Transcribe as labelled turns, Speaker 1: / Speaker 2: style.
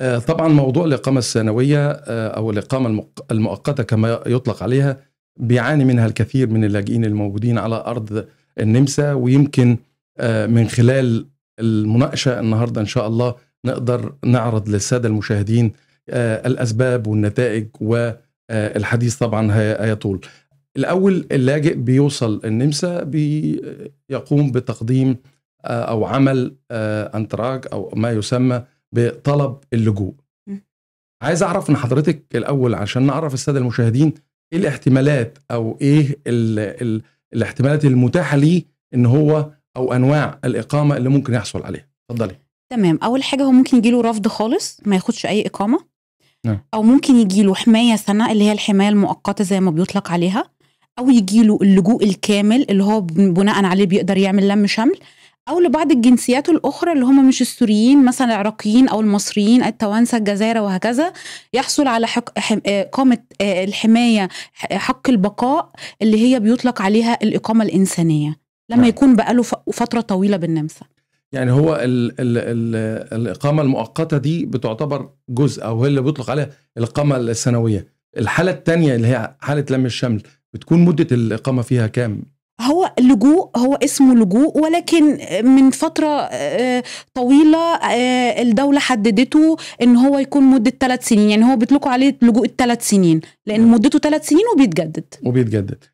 Speaker 1: آه، طبعا موضوع الإقامة السنوية آه، أو الإقامة المؤقتة كما يطلق عليها بيعاني منها الكثير من اللاجئين الموجودين على أرض النمسا ويمكن آه، من خلال المناقشة النهاردة إن شاء الله نقدر نعرض للسادة المشاهدين الأسباب والنتائج والحديث طبعا هيطول الأول اللاجئ بيوصل النمسا بيقوم بتقديم أو عمل أنتراج أو ما يسمى بطلب اللجوء عايز اعرف من حضرتك الاول عشان نعرف الساده المشاهدين ايه الاحتمالات او ايه الـ الـ الاحتمالات المتاحه ليه ان هو او انواع الاقامه اللي ممكن يحصل عليها اتفضلي
Speaker 2: تمام اول حاجه هو ممكن يجيله رفض خالص ما ياخدش اي اقامه نعم. او ممكن يجيله حمايه سنه اللي هي الحمايه المؤقته زي ما بيطلق عليها او يجيله اللجوء الكامل اللي هو بناء عليه بيقدر يعمل لم شمل او لبعض الجنسيات الاخرى اللي هم مش السوريين مثلا العراقيين او المصريين التوانسه الجزائر وهكذا يحصل على حق آه، اقامه آه، الحمايه حق البقاء اللي هي بيطلق عليها الاقامه الانسانيه لما نعم. يكون بقاله فتره طويله بالنمسا
Speaker 1: يعني هو الـ الـ الـ الاقامه المؤقته دي بتعتبر جزء او هي اللي بيطلق عليها الاقامه السنويه الحاله الثانيه اللي هي حاله لم الشمل بتكون مده الاقامه فيها كام
Speaker 2: هو لجوء هو اسمه لجوء ولكن من فترة آه، طويلة آه، الدولة حددته ان هو يكون مدة ثلاث سنين يعني هو بيطلقوا عليه لجوء الثلاث سنين لان نعم. مدته ثلاث سنين وبيتجدد
Speaker 1: وبيتجدد